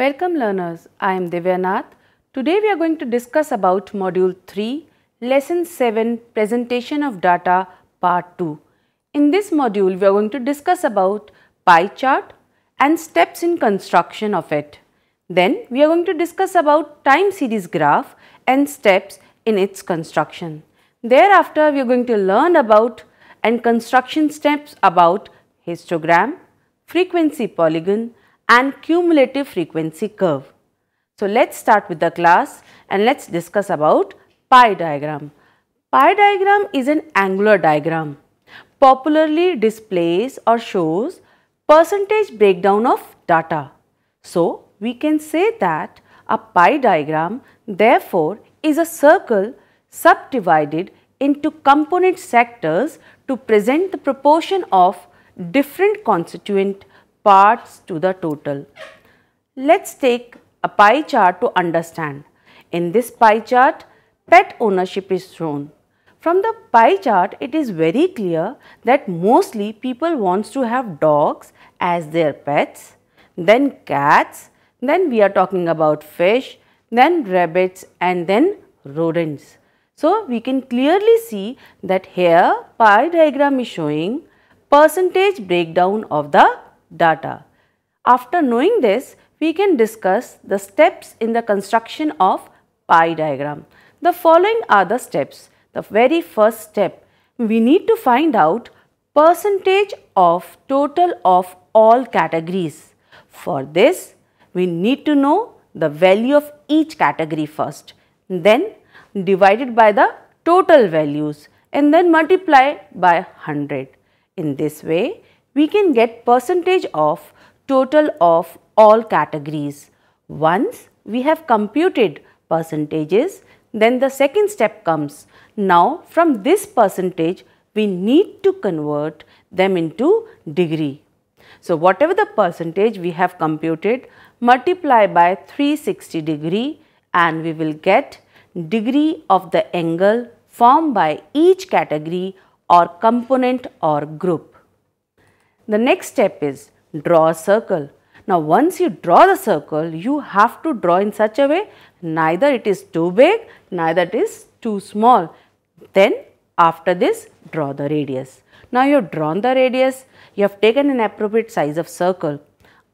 Welcome learners, I am Divyanath. Today we are going to discuss about Module 3, Lesson 7, Presentation of Data, Part 2. In this module, we are going to discuss about pie chart and steps in construction of it. Then we are going to discuss about time series graph and steps in its construction. Thereafter, we are going to learn about and construction steps about histogram, frequency polygon, and cumulative frequency curve. So let's start with the class and let's discuss about pie diagram. Pie diagram is an angular diagram popularly displays or shows percentage breakdown of data. So we can say that a pie diagram therefore is a circle subdivided into component sectors to present the proportion of different constituent parts to the total. Let's take a pie chart to understand. In this pie chart, pet ownership is shown. From the pie chart, it is very clear that mostly people wants to have dogs as their pets, then cats, then we are talking about fish, then rabbits and then rodents. So, we can clearly see that here pie diagram is showing percentage breakdown of the data. After knowing this, we can discuss the steps in the construction of pie diagram. The following are the steps. The very first step, we need to find out percentage of total of all categories. For this, we need to know the value of each category first, then divided by the total values and then multiply by 100. In this way, we can get percentage of total of all categories. Once we have computed percentages, then the second step comes. Now from this percentage, we need to convert them into degree. So whatever the percentage we have computed, multiply by 360 degree and we will get degree of the angle formed by each category or component or group. The next step is draw a circle. Now once you draw the circle, you have to draw in such a way neither it is too big, neither it is too small. Then after this draw the radius. Now you have drawn the radius, you have taken an appropriate size of circle.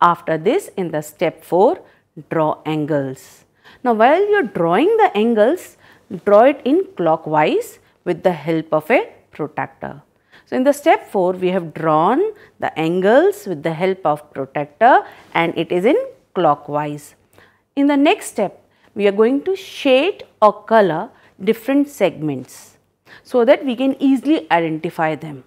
After this in the step 4, draw angles. Now while you are drawing the angles, draw it in clockwise with the help of a protractor. So, in the step 4 we have drawn the angles with the help of protector, and it is in clockwise. In the next step we are going to shade or color different segments so that we can easily identify them.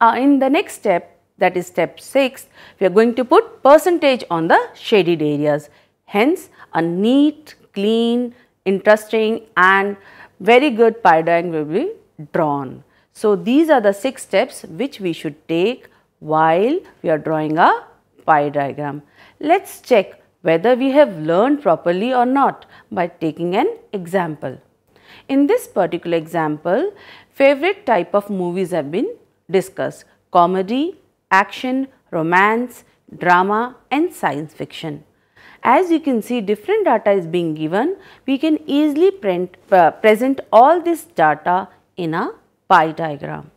Uh, in the next step that is step 6 we are going to put percentage on the shaded areas hence a neat clean interesting and very good pie diagram will be drawn. So, these are the 6 steps which we should take while we are drawing a pie diagram. Let us check whether we have learned properly or not by taking an example. In this particular example, favorite type of movies have been discussed comedy, action, romance, drama and science fiction. As you can see different data is being given, we can easily print, uh, present all this data in a pie diagram.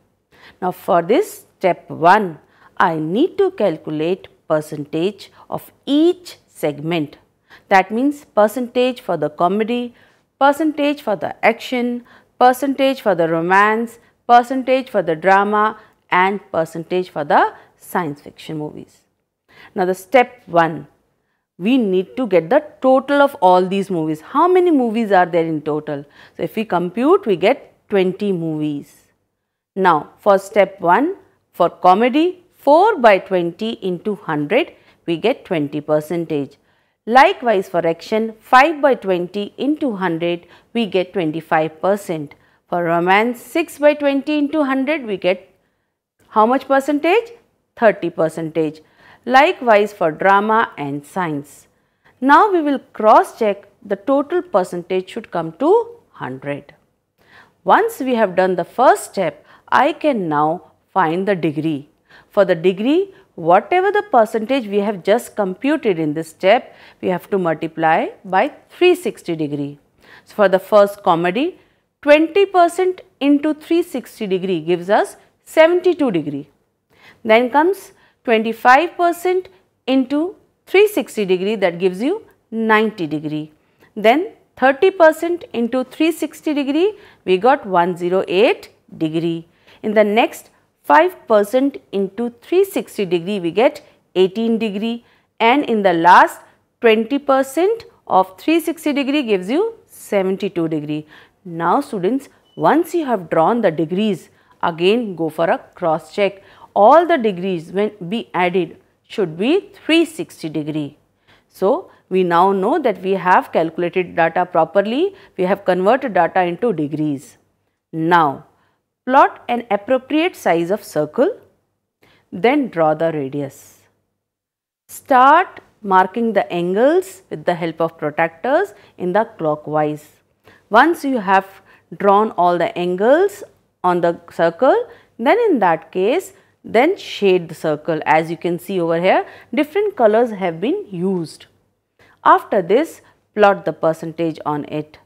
Now for this step 1, I need to calculate percentage of each segment. That means percentage for the comedy, percentage for the action, percentage for the romance, percentage for the drama and percentage for the science fiction movies. Now the step 1, we need to get the total of all these movies. How many movies are there in total? So if we compute, we get 20 movies. Now, for step 1, for comedy, 4 by 20 into 100, we get 20 percentage. Likewise, for action, 5 by 20 into 100, we get 25 percent. For romance, 6 by 20 into 100, we get how much percentage? 30 percentage. Likewise, for drama and science. Now, we will cross check the total percentage should come to 100. Once we have done the first step, I can now find the degree. For the degree, whatever the percentage we have just computed in this step, we have to multiply by 360 degree. So, for the first comedy, 20 percent into 360 degree gives us 72 degree. Then comes 25 percent into 360 degree that gives you 90 degree. Then 30 percent into 360 degree we got 108 degree. In the next 5% into 360 degree we get 18 degree and in the last 20% of 360 degree gives you 72 degree. Now students once you have drawn the degrees again go for a cross check. All the degrees when be added should be 360 degree. So we now know that we have calculated data properly, we have converted data into degrees. Now Plot an appropriate size of circle, then draw the radius. Start marking the angles with the help of protractors in the clockwise. Once you have drawn all the angles on the circle, then in that case, then shade the circle. As you can see over here, different colors have been used. After this, plot the percentage on it.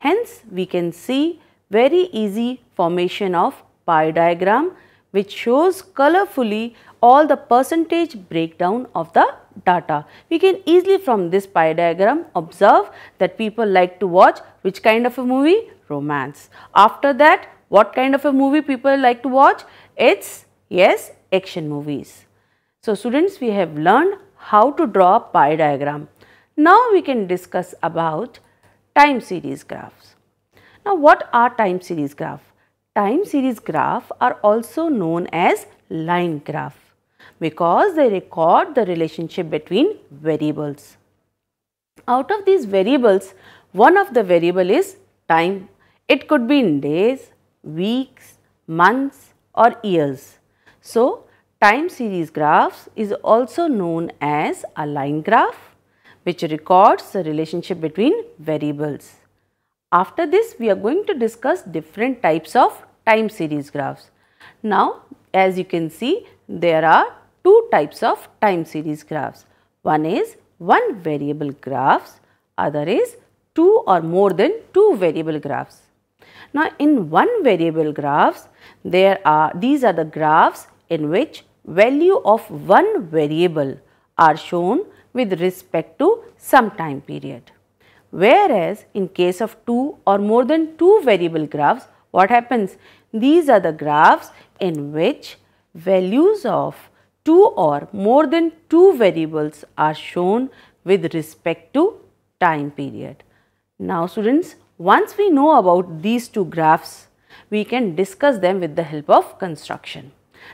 Hence, we can see very easy formation of pie diagram which shows colorfully all the percentage breakdown of the data. We can easily from this pie diagram observe that people like to watch which kind of a movie? Romance. After that what kind of a movie people like to watch? It's yes action movies. So students we have learned how to draw a pie diagram. Now we can discuss about time series graphs. Now what are time series graph? Time series graph are also known as line graph because they record the relationship between variables. Out of these variables, one of the variable is time. It could be in days, weeks, months or years. So, time series graphs is also known as a line graph which records the relationship between variables. After this, we are going to discuss different types of time series graphs. Now, as you can see, there are two types of time series graphs. One is one variable graphs, other is two or more than two variable graphs. Now, in one variable graphs, there are these are the graphs in which value of one variable are shown with respect to some time period. Whereas in case of two or more than two variable graphs, what happens? These are the graphs in which values of two or more than two variables are shown with respect to time period. Now students, once we know about these two graphs, we can discuss them with the help of construction.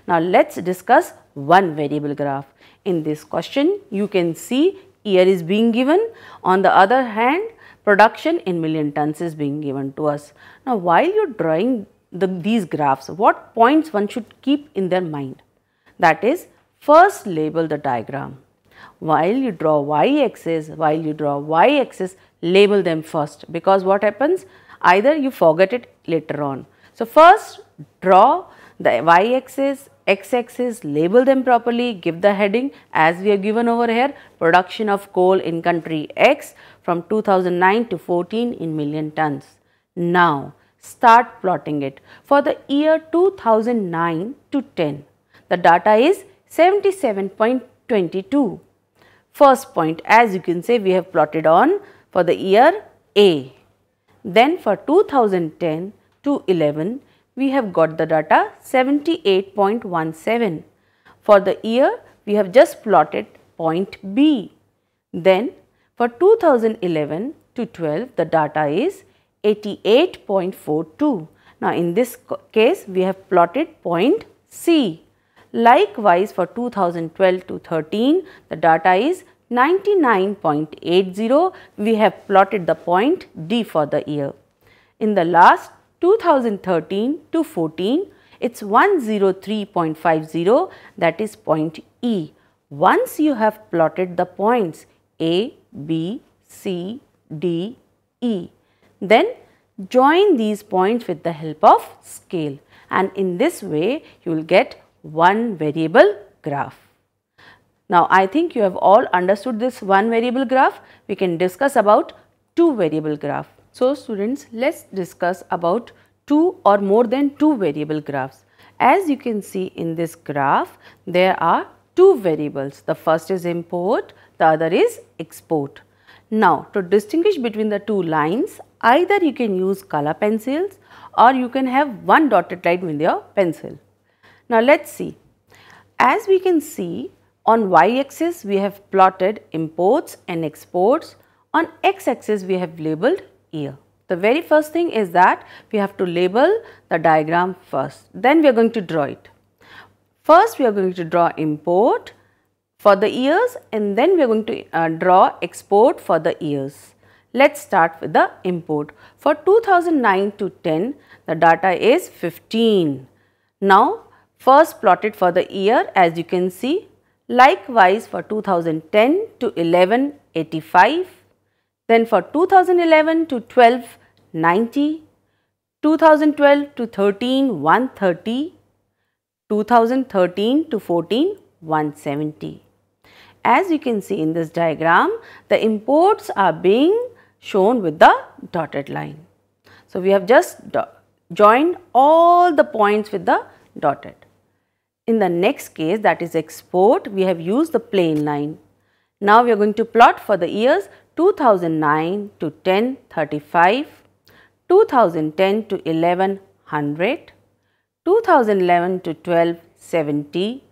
Now let's discuss one variable graph. In this question, you can see year is being given. On the other hand, production in million tons is being given to us. Now, while you are drawing the, these graphs, what points one should keep in their mind? That is, first label the diagram. While you draw y axis, while you draw y axis, label them first because what happens? Either you forget it later on. So, first draw the y axis, x axis, label them properly, give the heading as we have given over here, production of coal in country X from 2009 to 14 in million tons. Now, start plotting it. For the year 2009 to 10, the data is 77.22. First point, as you can say, we have plotted on for the year A. Then for 2010 to 11, we have got the data 78.17. For the year, we have just plotted point B. Then for 2011 to 12, the data is 88.42. Now, in this case, we have plotted point C. Likewise, for 2012 to 13, the data is 99.80. We have plotted the point D for the year. In the last 2013 to 14 it's 103.50 that is point E. Once you have plotted the points A, B, C, D, E, then join these points with the help of scale and in this way you will get one variable graph. Now I think you have all understood this one variable graph. We can discuss about two variable graph. So students, let's discuss about two or more than two variable graphs. As you can see in this graph, there are two variables. The first is import, the other is export. Now, to distinguish between the two lines, either you can use color pencils or you can have one dotted line with your pencil. Now, let's see. As we can see, on y-axis we have plotted imports and exports. On x-axis we have labeled ear. The very first thing is that we have to label the diagram first. Then we are going to draw it. First we are going to draw import for the ears and then we are going to uh, draw export for the ears. Let's start with the import. For 2009 to 10 the data is 15. Now first plot it for the year as you can see. Likewise for 2010 to 11 85 then for 2011 to 12, 90, 2012 to 13, 130, 2013 to 14, 170. As you can see in this diagram, the imports are being shown with the dotted line. So, we have just joined all the points with the dotted. In the next case that is export, we have used the plain line. Now, we are going to plot for the years 2009 to 1035, 2010 to 1100, 2011 to 1270,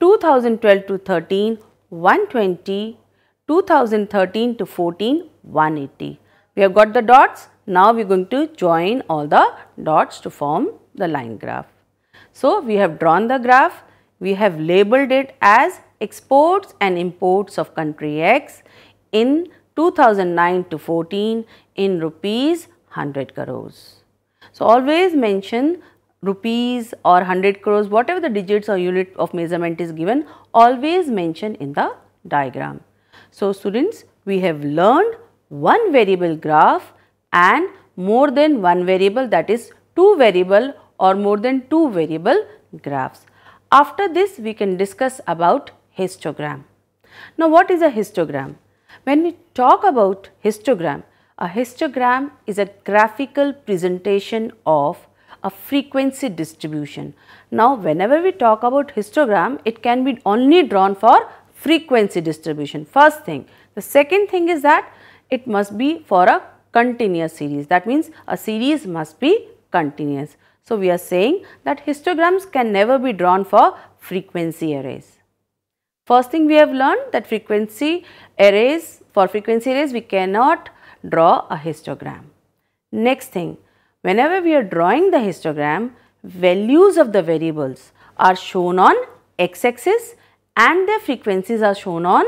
2012 to 13 120, 2013 to 14 180. We have got the dots. Now we are going to join all the dots to form the line graph. So we have drawn the graph. We have labeled it as exports and imports of country X in 2009 to 14 in rupees 100 crores. So, always mention rupees or 100 crores whatever the digits or unit of measurement is given always mention in the diagram. So, students we have learned one variable graph and more than one variable that is two variable or more than two variable graphs. After this we can discuss about histogram. Now what is a histogram? When we talk about histogram, a histogram is a graphical presentation of a frequency distribution. Now, whenever we talk about histogram, it can be only drawn for frequency distribution, first thing. The second thing is that it must be for a continuous series. That means, a series must be continuous. So, we are saying that histograms can never be drawn for frequency arrays. First thing we have learned that frequency arrays, for frequency arrays we cannot draw a histogram. Next thing, whenever we are drawing the histogram, values of the variables are shown on x-axis and their frequencies are shown on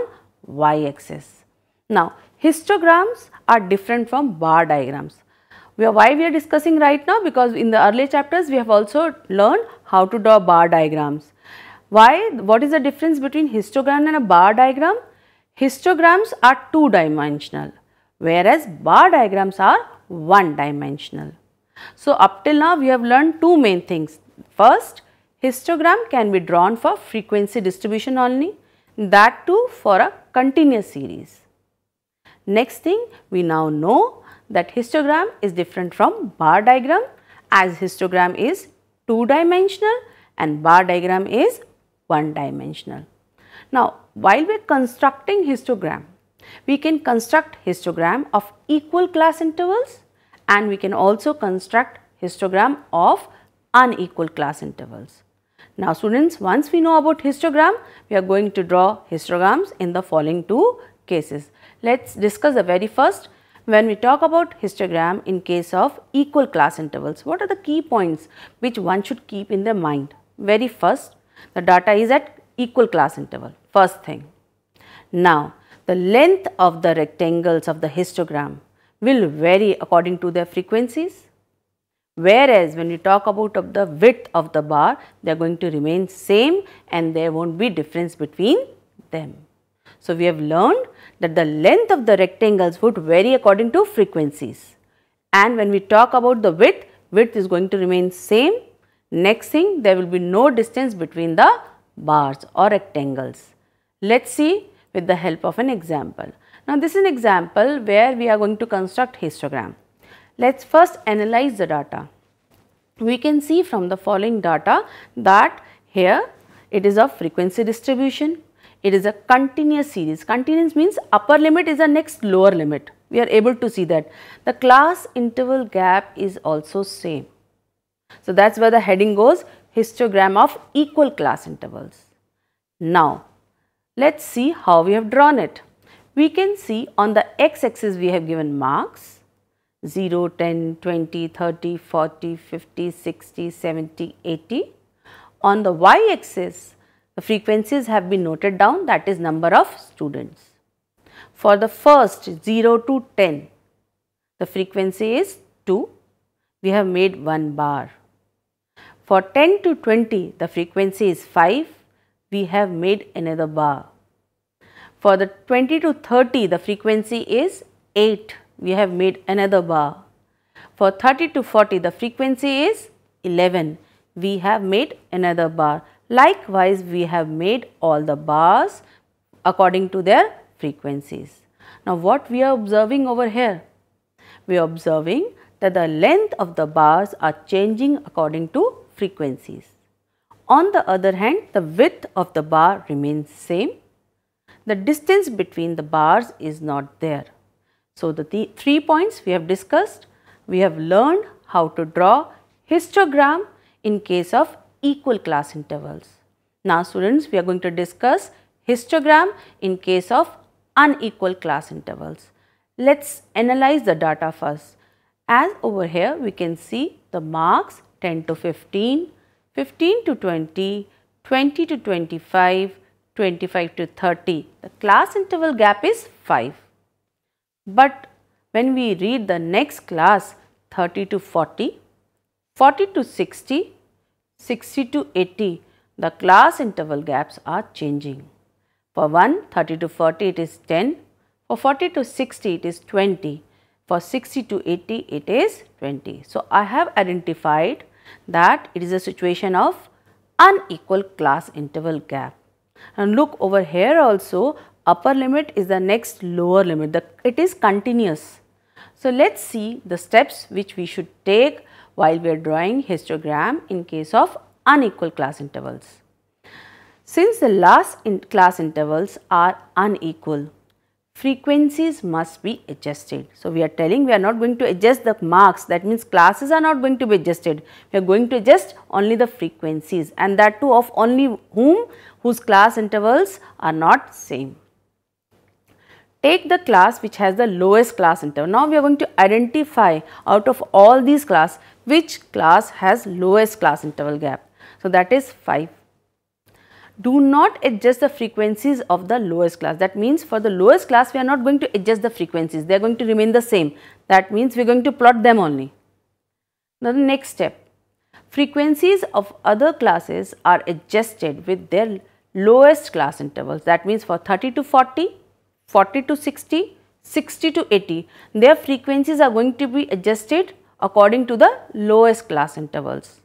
y-axis. Now, histograms are different from bar diagrams. We are, why we are discussing right now? Because in the earlier chapters, we have also learned how to draw bar diagrams. Why? What is the difference between histogram and a bar diagram? Histograms are two-dimensional whereas bar diagrams are one-dimensional. So, up till now we have learned two main things. First, histogram can be drawn for frequency distribution only that too for a continuous series. Next thing we now know that histogram is different from bar diagram as histogram is two dimensional and bar diagram is one dimensional. Now while we are constructing histogram, we can construct histogram of equal class intervals and we can also construct histogram of unequal class intervals. Now students, once we know about histogram, we are going to draw histograms in the following two cases. Let us discuss the very first when we talk about histogram in case of equal class intervals. What are the key points which one should keep in their mind? Very first, the data is at equal class interval, first thing. Now, the length of the rectangles of the histogram will vary according to their frequencies, whereas when we talk about of the width of the bar, they are going to remain same and there won't be difference between them. So, we have learned that the length of the rectangles would vary according to frequencies and when we talk about the width, width is going to remain same Next thing, there will be no distance between the bars or rectangles. Let's see with the help of an example. Now, this is an example where we are going to construct histogram. Let's first analyze the data. We can see from the following data that here it is of frequency distribution, it is a continuous series. Continuous means upper limit is the next lower limit. We are able to see that. The class interval gap is also same. So, that is where the heading goes histogram of equal class intervals. Now, let us see how we have drawn it. We can see on the x axis we have given marks 0, 10, 20, 30, 40, 50, 60, 70, 80. On the y axis the frequencies have been noted down that is number of students. For the first 0 to 10 the frequency is 2 we have made 1 bar. For 10 to 20, the frequency is 5, we have made another bar. For the 20 to 30, the frequency is 8, we have made another bar. For 30 to 40, the frequency is 11, we have made another bar. Likewise, we have made all the bars according to their frequencies. Now, what we are observing over here? We are observing that the length of the bars are changing according to frequencies. On the other hand, the width of the bar remains same. The distance between the bars is not there. So, the th three points we have discussed, we have learned how to draw histogram in case of equal class intervals. Now, students, we are going to discuss histogram in case of unequal class intervals. Let's analyze the data first. As over here, we can see the marks 10 to 15, 15 to 20, 20 to 25, 25 to 30. The class interval gap is 5. But when we read the next class 30 to 40, 40 to 60, 60 to 80, the class interval gaps are changing. For 1, 30 to 40 it is 10, for 40 to 60 it is 20, for 60 to 80 it is 20. So, I have identified that it is a situation of unequal class interval gap. And look over here also upper limit is the next lower limit, the, it is continuous. So, let us see the steps which we should take while we are drawing histogram in case of unequal class intervals. Since the last in class intervals are unequal, frequencies must be adjusted. So, we are telling we are not going to adjust the marks that means classes are not going to be adjusted, we are going to adjust only the frequencies and that too of only whom whose class intervals are not same. Take the class which has the lowest class interval. Now, we are going to identify out of all these class which class has lowest class interval gap. So, that is 5 do not adjust the frequencies of the lowest class. That means for the lowest class, we are not going to adjust the frequencies. They are going to remain the same. That means we are going to plot them only. Now, the next step. Frequencies of other classes are adjusted with their lowest class intervals. That means for 30 to 40, 40 to 60, 60 to 80, their frequencies are going to be adjusted according to the lowest class intervals.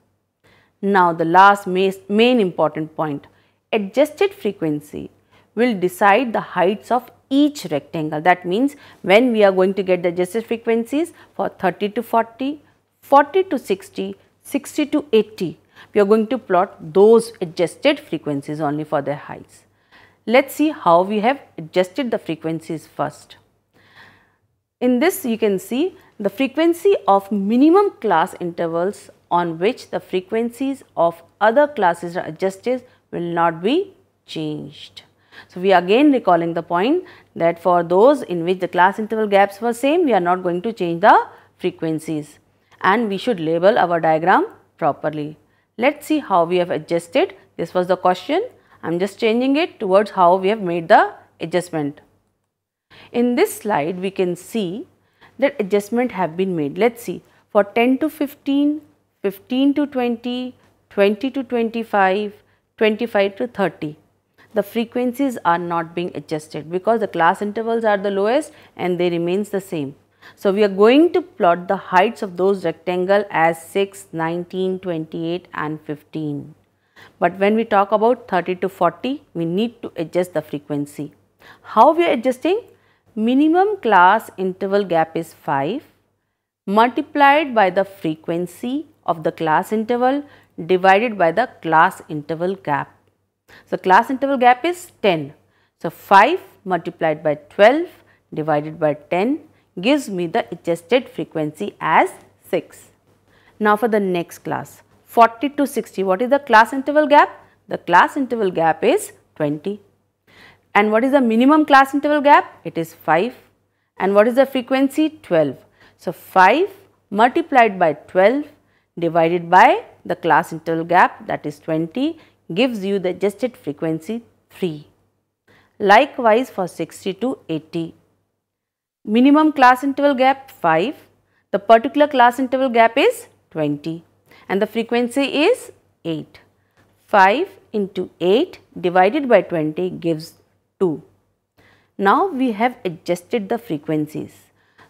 Now, the last main important point adjusted frequency will decide the heights of each rectangle. That means when we are going to get the adjusted frequencies for 30 to 40, 40 to 60, 60 to 80, we are going to plot those adjusted frequencies only for their heights. Let us see how we have adjusted the frequencies first. In this you can see the frequency of minimum class intervals on which the frequencies of other classes are adjusted will not be changed. So, we are again recalling the point that for those in which the class interval gaps were same, we are not going to change the frequencies and we should label our diagram properly. Let us see how we have adjusted. This was the question. I am just changing it towards how we have made the adjustment. In this slide, we can see that adjustment have been made. Let us see for 10 to 15, 15 to 20, 20 to 25, 25 to 30. The frequencies are not being adjusted because the class intervals are the lowest and they remains the same. So, we are going to plot the heights of those rectangle as 6, 19, 28 and 15. But when we talk about 30 to 40, we need to adjust the frequency. How we are adjusting? Minimum class interval gap is 5 multiplied by the frequency of the class interval divided by the class interval gap. So, class interval gap is 10. So, 5 multiplied by 12 divided by 10 gives me the adjusted frequency as 6. Now, for the next class 40 to 60 what is the class interval gap? The class interval gap is 20. And what is the minimum class interval gap? It is 5. And what is the frequency? 12. So, 5 multiplied by 12 divided by the class interval gap that is 20 gives you the adjusted frequency 3. Likewise for 60 to 80. Minimum class interval gap 5, the particular class interval gap is 20 and the frequency is 8. 5 into 8 divided by 20 gives 2. Now we have adjusted the frequencies.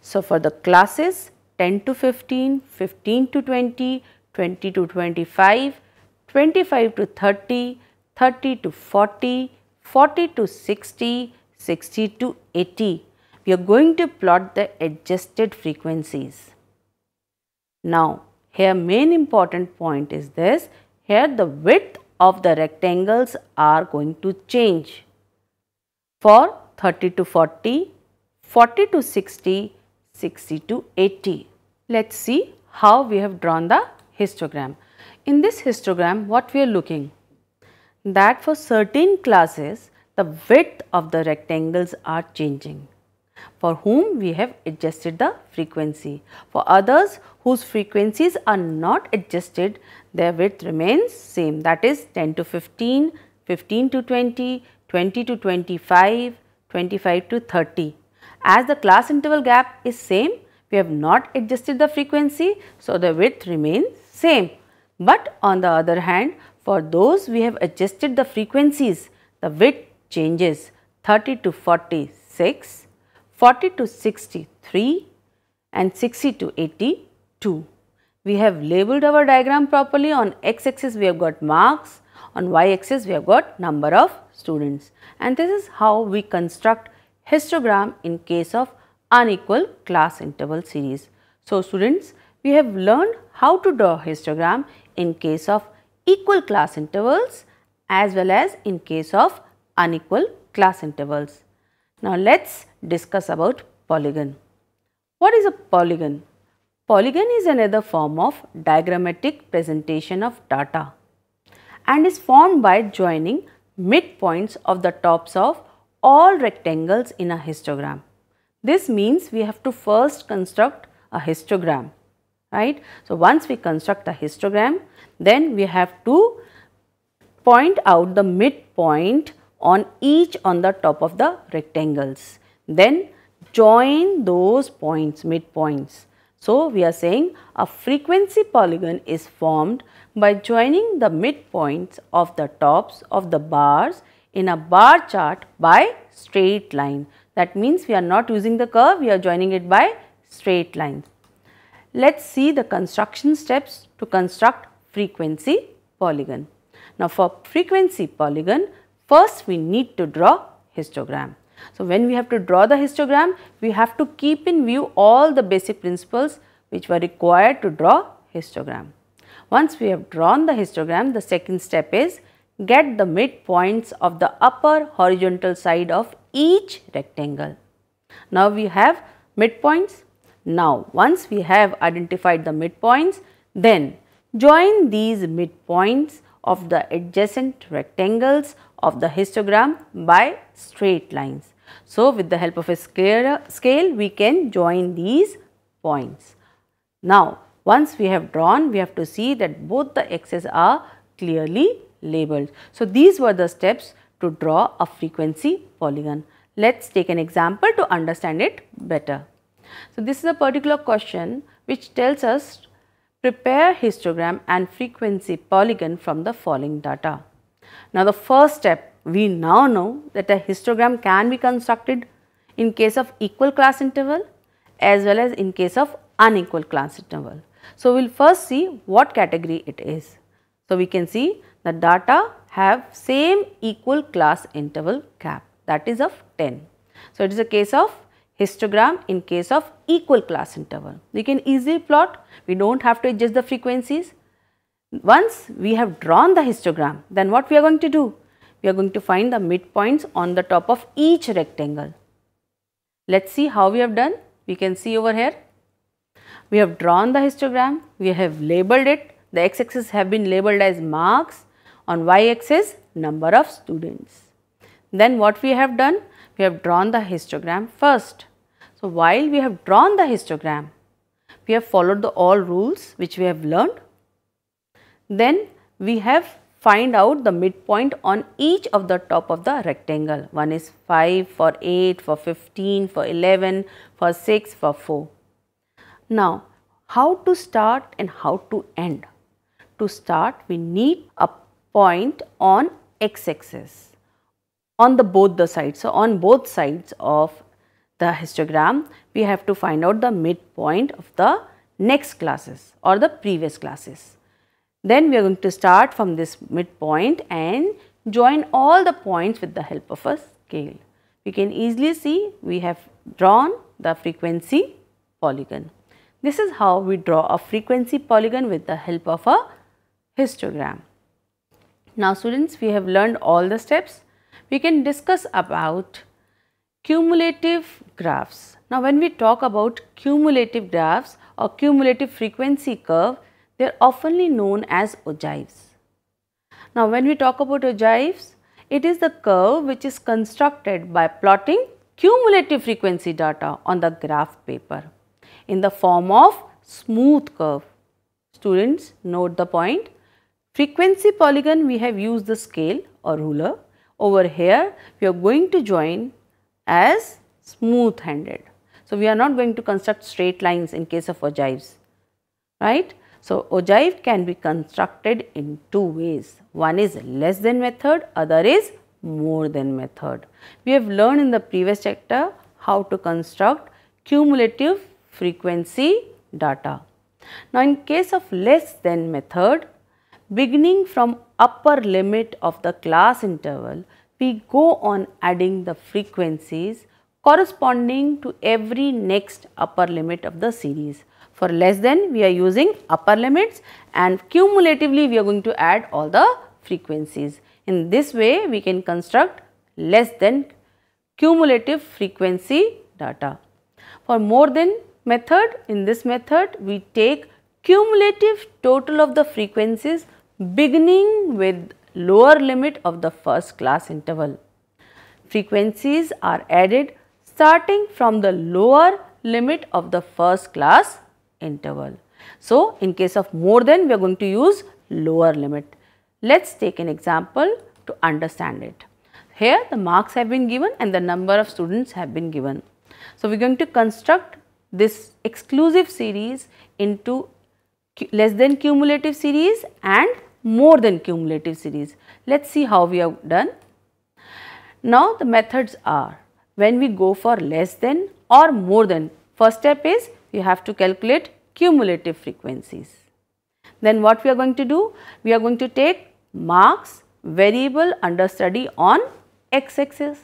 So for the classes 10 to 15, 15 to 20, 20 to 25, 25 to 30, 30 to 40, 40 to 60, 60 to 80. We are going to plot the adjusted frequencies. Now, here main important point is this, here the width of the rectangles are going to change for 30 to 40, 40 to 60, 60 to 80. Let's see how we have drawn the histogram. In this histogram, what we are looking? That for certain classes, the width of the rectangles are changing for whom we have adjusted the frequency. For others whose frequencies are not adjusted, their width remains same that is 10 to 15, 15 to 20, 20 to 25, 25 to 30. As the class interval gap is same, we have not adjusted the frequency, so the width remains same. But on the other hand, for those we have adjusted the frequencies, the width changes 30 to 46, 40 to 63 and 60 to 82. We have labeled our diagram properly on x axis we have got marks, on y axis we have got number of students and this is how we construct histogram in case of unequal class interval series. So, students we have learned how to draw histogram in case of equal class intervals as well as in case of unequal class intervals. Now let's discuss about polygon. What is a polygon? Polygon is another form of diagrammatic presentation of data and is formed by joining midpoints of the tops of all rectangles in a histogram. This means we have to first construct a histogram right. So, once we construct the histogram, then we have to point out the midpoint on each on the top of the rectangles. Then join those points, midpoints. So, we are saying a frequency polygon is formed by joining the midpoints of the tops of the bars in a bar chart by straight line. That means we are not using the curve, we are joining it by straight lines. Let's see the construction steps to construct frequency polygon. Now for frequency polygon, first we need to draw histogram. So when we have to draw the histogram, we have to keep in view all the basic principles which were required to draw histogram. Once we have drawn the histogram, the second step is get the midpoints of the upper horizontal side of each rectangle. Now we have midpoints, now, once we have identified the midpoints, then join these midpoints of the adjacent rectangles of the histogram by straight lines. So, with the help of a scale, we can join these points. Now, once we have drawn, we have to see that both the axes are clearly labeled. So, these were the steps to draw a frequency polygon. Let us take an example to understand it better. So, this is a particular question which tells us prepare histogram and frequency polygon from the following data. Now, the first step we now know that a histogram can be constructed in case of equal class interval as well as in case of unequal class interval. So, we will first see what category it is. So, we can see the data have same equal class interval gap that is of 10. So, it is a case of histogram in case of equal class interval. We can easily plot, we do not have to adjust the frequencies. Once we have drawn the histogram, then what we are going to do? We are going to find the midpoints on the top of each rectangle. Let us see how we have done. We can see over here. We have drawn the histogram, we have labeled it, the x axis have been labeled as marks, on y axis number of students. Then what we have done? we have drawn the histogram first. So, while we have drawn the histogram, we have followed the all rules which we have learned. Then we have find out the midpoint on each of the top of the rectangle. One is 5, for 8, for 15, for 11, for 6, for 4. Now, how to start and how to end? To start, we need a point on x-axis on the both the sides. So, on both sides of the histogram, we have to find out the midpoint of the next classes or the previous classes. Then we are going to start from this midpoint and join all the points with the help of a scale. We can easily see we have drawn the frequency polygon. This is how we draw a frequency polygon with the help of a histogram. Now students, we have learned all the steps we can discuss about cumulative graphs. Now, when we talk about cumulative graphs or cumulative frequency curve, they are oftenly known as ogives. Now, when we talk about ogives, it is the curve which is constructed by plotting cumulative frequency data on the graph paper in the form of smooth curve. Students note the point. Frequency polygon we have used the scale or ruler. Over here, we are going to join as smooth handed. So, we are not going to construct straight lines in case of ogives, right. So, ogive can be constructed in two ways. One is less than method, other is more than method. We have learned in the previous chapter how to construct cumulative frequency data. Now, in case of less than method, beginning from upper limit of the class interval, we go on adding the frequencies corresponding to every next upper limit of the series. For less than, we are using upper limits and cumulatively we are going to add all the frequencies. In this way, we can construct less than cumulative frequency data. For more than method, in this method, we take cumulative total of the frequencies beginning with lower limit of the first class interval. Frequencies are added starting from the lower limit of the first class interval. So, in case of more than we are going to use lower limit. Let us take an example to understand it. Here the marks have been given and the number of students have been given. So, we are going to construct this exclusive series into less than cumulative series and more than cumulative series. Let us see how we have done. Now the methods are when we go for less than or more than first step is we have to calculate cumulative frequencies. Then what we are going to do? We are going to take marks variable under study on x axis.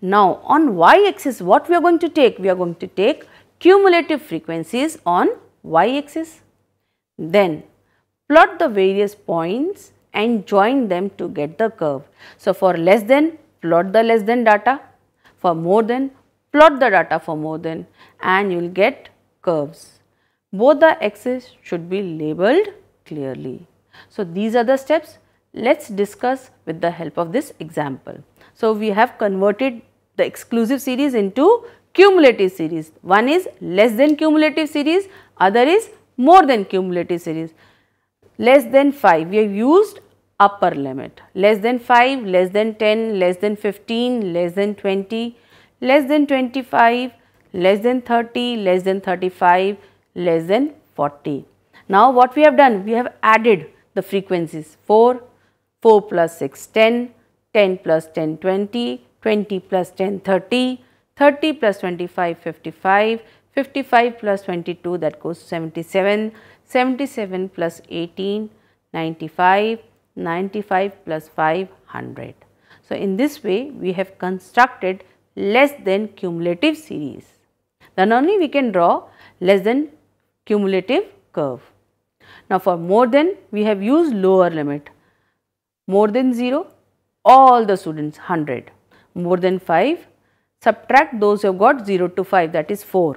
Now on y axis what we are going to take? We are going to take cumulative frequencies on y axis. Then Plot the various points and join them to get the curve. So, for less than, plot the less than data. For more than, plot the data for more than and you will get curves. Both the axes should be labeled clearly. So, these are the steps. Let us discuss with the help of this example. So, we have converted the exclusive series into cumulative series. One is less than cumulative series, other is more than cumulative series less than 5 we have used upper limit less than 5 less than 10 less than 15 less than 20 less than 25 less than 30 less than 35 less than 40 now what we have done we have added the frequencies 4 4 plus 6 10 10 plus 10 20 20 plus 10 30 30 plus 25 55 55 plus 22 that goes 77, 77 plus 18, 95, 95 plus 500. So, in this way we have constructed less than cumulative series. Then only we can draw less than cumulative curve. Now, for more than we have used lower limit, more than 0 all the students 100, more than 5 subtract those who have got 0 to 5 that is 4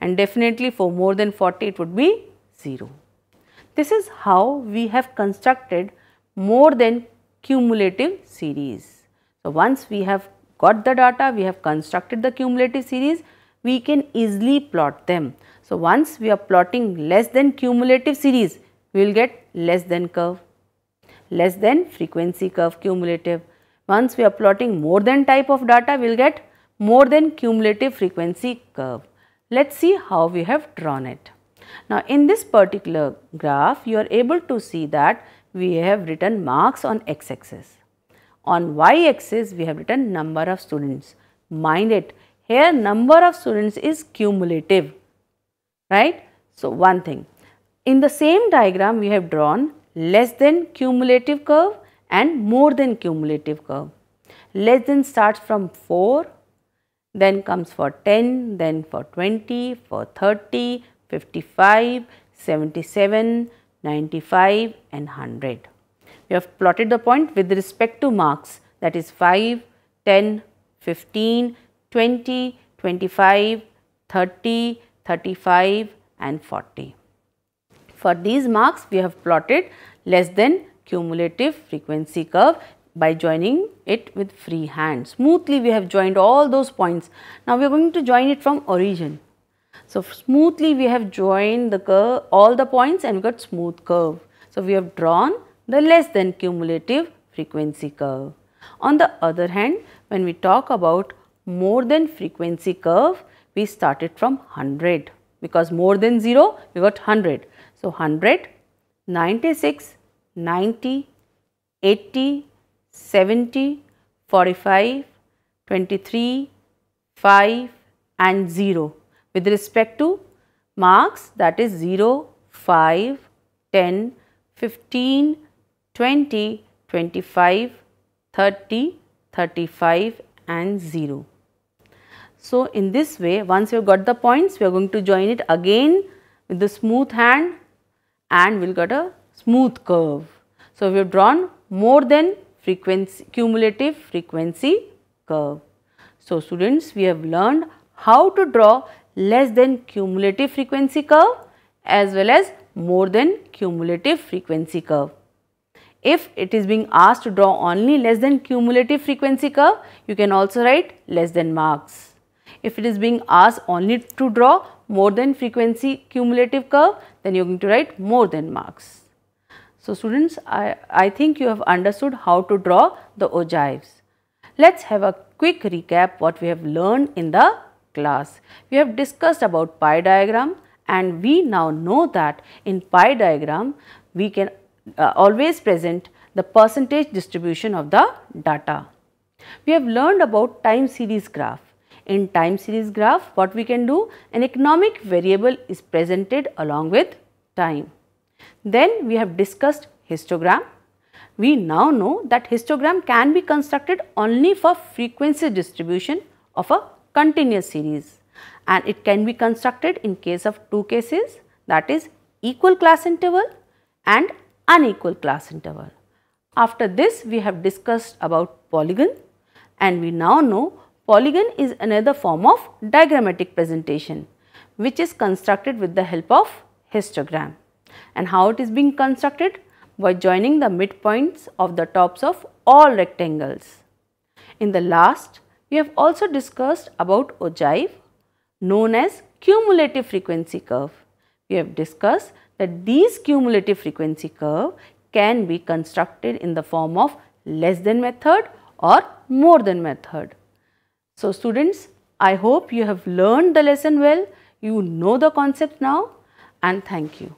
and definitely for more than 40 it would be 0. This is how we have constructed more than cumulative series. So, once we have got the data, we have constructed the cumulative series, we can easily plot them. So, once we are plotting less than cumulative series, we will get less than curve, less than frequency curve cumulative. Once we are plotting more than type of data, we will get more than cumulative frequency curve. Let us see how we have drawn it. Now in this particular graph you are able to see that we have written marks on x axis. On y axis we have written number of students. Mind it here number of students is cumulative right. So one thing in the same diagram we have drawn less than cumulative curve and more than cumulative curve. Less than starts from 4, then comes for 10, then for 20, for 30, 55, 77, 95 and 100. We have plotted the point with respect to marks that is 5, 10, 15, 20, 25, 30, 35 and 40. For these marks we have plotted less than cumulative frequency curve by joining it with free hand. Smoothly we have joined all those points. Now we are going to join it from origin. So smoothly we have joined the curve, all the points and got smooth curve. So we have drawn the less than cumulative frequency curve. On the other hand, when we talk about more than frequency curve, we started from 100 because more than 0 we got 100. So 100, 96, 90, 80, 70, 45, 23, 5 and 0. With respect to marks that is 0, 5, 10, 15, 20, 25, 30, 35 and 0. So, in this way once we have got the points we are going to join it again with the smooth hand and we will get a smooth curve. So, we have drawn more than frequency cumulative frequency curve. So, students we have learned how to draw less than cumulative frequency curve as well as more than cumulative frequency curve. If it is being asked to draw only less than cumulative frequency curve, you can also write less than marks. If it is being asked only to draw more than frequency cumulative curve, then you are going to write more than marks. So, students I, I think you have understood how to draw the ogives. Let's have a quick recap what we have learned in the class. We have discussed about pie diagram and we now know that in pie diagram we can uh, always present the percentage distribution of the data. We have learned about time series graph. In time series graph what we can do an economic variable is presented along with time. Then we have discussed histogram. We now know that histogram can be constructed only for frequency distribution of a continuous series and it can be constructed in case of two cases that is equal class interval and unequal class interval. After this we have discussed about polygon and we now know polygon is another form of diagrammatic presentation which is constructed with the help of histogram and how it is being constructed? By joining the midpoints of the tops of all rectangles. In the last, we have also discussed about ogive known as cumulative frequency curve. We have discussed that these cumulative frequency curve can be constructed in the form of less than method or more than method. So students, I hope you have learned the lesson well, you know the concept now and thank you.